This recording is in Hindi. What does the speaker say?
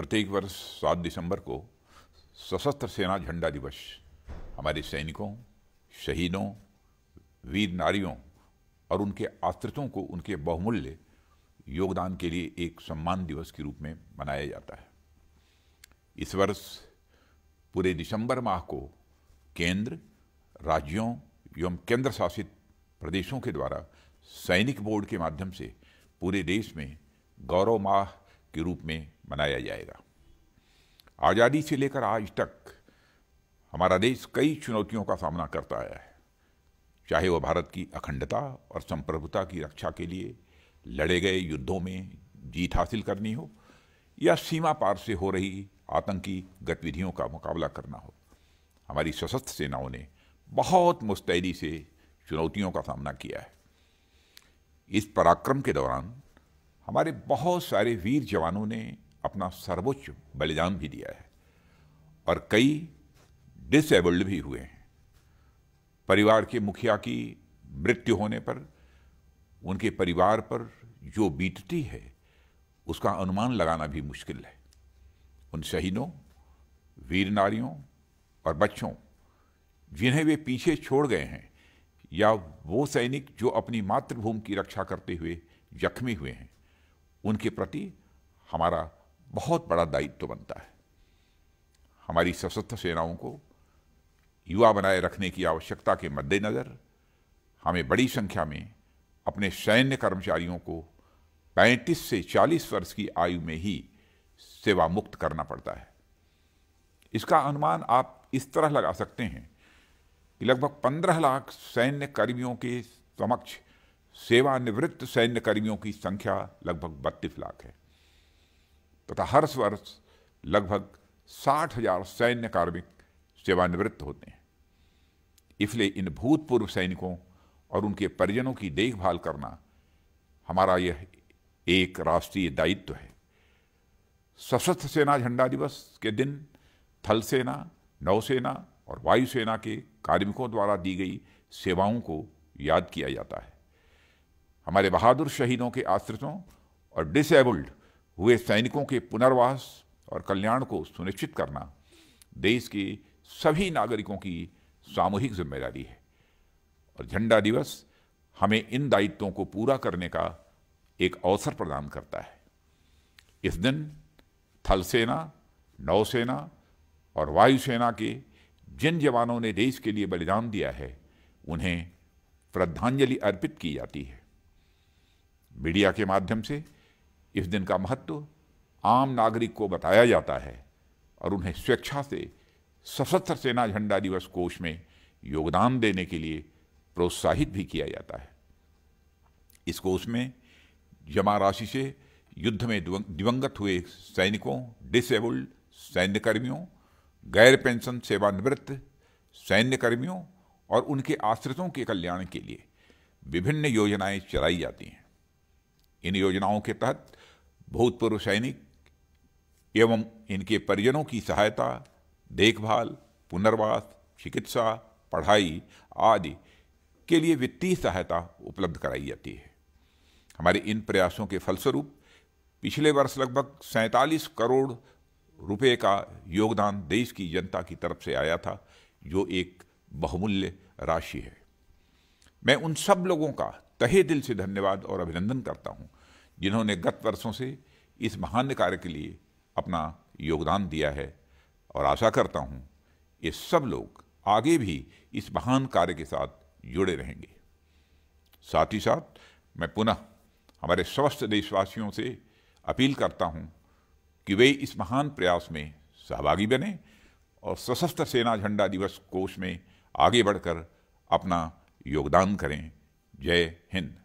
प्रत्येक वर्ष सात दिसंबर को सशस्त्र सेना झंडा दिवस हमारे सैनिकों शहीदों वीर नारियों और उनके आश्रितों को उनके बहुमूल्य योगदान के लिए एक सम्मान दिवस के रूप में मनाया जाता है इस वर्ष पूरे दिसंबर माह को केंद्र राज्यों एवं केंद्र शासित प्रदेशों के द्वारा सैनिक बोर्ड के माध्यम से पूरे देश में गौरव माह के रूप में मनाया जाएगा आज़ादी से लेकर आज तक हमारा देश कई चुनौतियों का सामना करता आया है चाहे वह भारत की अखंडता और संप्रभुता की रक्षा के लिए लड़े गए युद्धों में जीत हासिल करनी हो या सीमा पार से हो रही आतंकी गतिविधियों का मुकाबला करना हो हमारी सशस्त्र सेनाओं ने बहुत मुस्तैदी से चुनौतियों का सामना किया है इस पराक्रम के दौरान हमारे बहुत सारे वीर जवानों ने अपना सर्वोच्च बलिदान भी दिया है और कई डिसेबल्ड भी हुए हैं परिवार के मुखिया की मृत्यु होने पर उनके परिवार पर जो बीतती है उसका अनुमान लगाना भी मुश्किल है उन शहीदों वीर नारियों और बच्चों जिन्हें वे पीछे छोड़ गए हैं या वो सैनिक जो अपनी मातृभूमि की रक्षा करते हुए जख्मी हुए हैं उनके प्रति हमारा बहुत बड़ा दायित्व तो बनता है हमारी सशस्त्र सेनाओं को युवा बनाए रखने की आवश्यकता के मद्देनज़र हमें बड़ी संख्या में अपने सैन्य कर्मचारियों को 35 से 40 वर्ष की आयु में ही सेवा मुक्त करना पड़ता है इसका अनुमान आप इस तरह लगा सकते हैं कि लगभग 15 लाख सैन्य कर्मियों के समक्ष सेवानिवृत्त सैन्य कर्मियों की संख्या लगभग बत्तीस लाख है तथा हर वर्ष लगभग साठ हजार सैन्य कार्मिक सेवानिवृत्त होते हैं इसलिए इन भूतपूर्व सैनिकों और उनके परिजनों की देखभाल करना हमारा यह एक राष्ट्रीय दायित्व है सशस्त्र सेना झंडा दिवस के दिन थल सेना नौसेना और वायुसेना के कार्मिकों द्वारा दी गई सेवाओं को याद किया जाता है हमारे बहादुर शहीदों के आश्रितों और डिसेबल्ड हुए सैनिकों के पुनर्वास और कल्याण को सुनिश्चित करना देश के सभी नागरिकों की सामूहिक जिम्मेदारी है और झंडा दिवस हमें इन दायित्वों को पूरा करने का एक अवसर प्रदान करता है इस दिन थल सेना नौसेना और वायुसेना के जिन जवानों ने देश के लिए बलिदान दिया है उन्हें श्रद्धांजलि अर्पित की जाती है मीडिया के माध्यम से इस दिन का महत्व आम नागरिक को बताया जाता है और उन्हें स्वेच्छा से सशस्त्र सेना झंडा दिवस कोष में योगदान देने के लिए प्रोत्साहित भी किया जाता है इस कोष में जमा राशि से युद्ध में दिवंगत हुए सैनिकों डिसेबल्ड सैन्यकर्मियों गैर पेंशन सेवानिवृत्त सैन्यकर्मियों और उनके आश्रितों के कल्याण के लिए विभिन्न योजनाएं चलाई जाती हैं इन योजनाओं के तहत भूतपूर्व सैनिक एवं इनके परिजनों की सहायता देखभाल पुनर्वास चिकित्सा पढ़ाई आदि के लिए वित्तीय सहायता उपलब्ध कराई जाती है हमारे इन प्रयासों के फलस्वरूप पिछले वर्ष लगभग सैंतालीस करोड़ रुपए का योगदान देश की जनता की तरफ से आया था जो एक बहुमूल्य राशि है मैं उन सब लोगों का तहे दिल से धन्यवाद और अभिनंदन करता हूँ जिन्होंने गत वर्षों से इस महान कार्य के लिए अपना योगदान दिया है और आशा करता हूँ ये सब लोग आगे भी इस महान कार्य के साथ जुड़े रहेंगे साथ ही साथ मैं पुनः हमारे स्वस्थ देशवासियों से अपील करता हूँ कि वे इस महान प्रयास में सहभागी बने और सशस्त्र सेना झंडा दिवस कोष में आगे बढ़कर अपना योगदान करें जय हिंद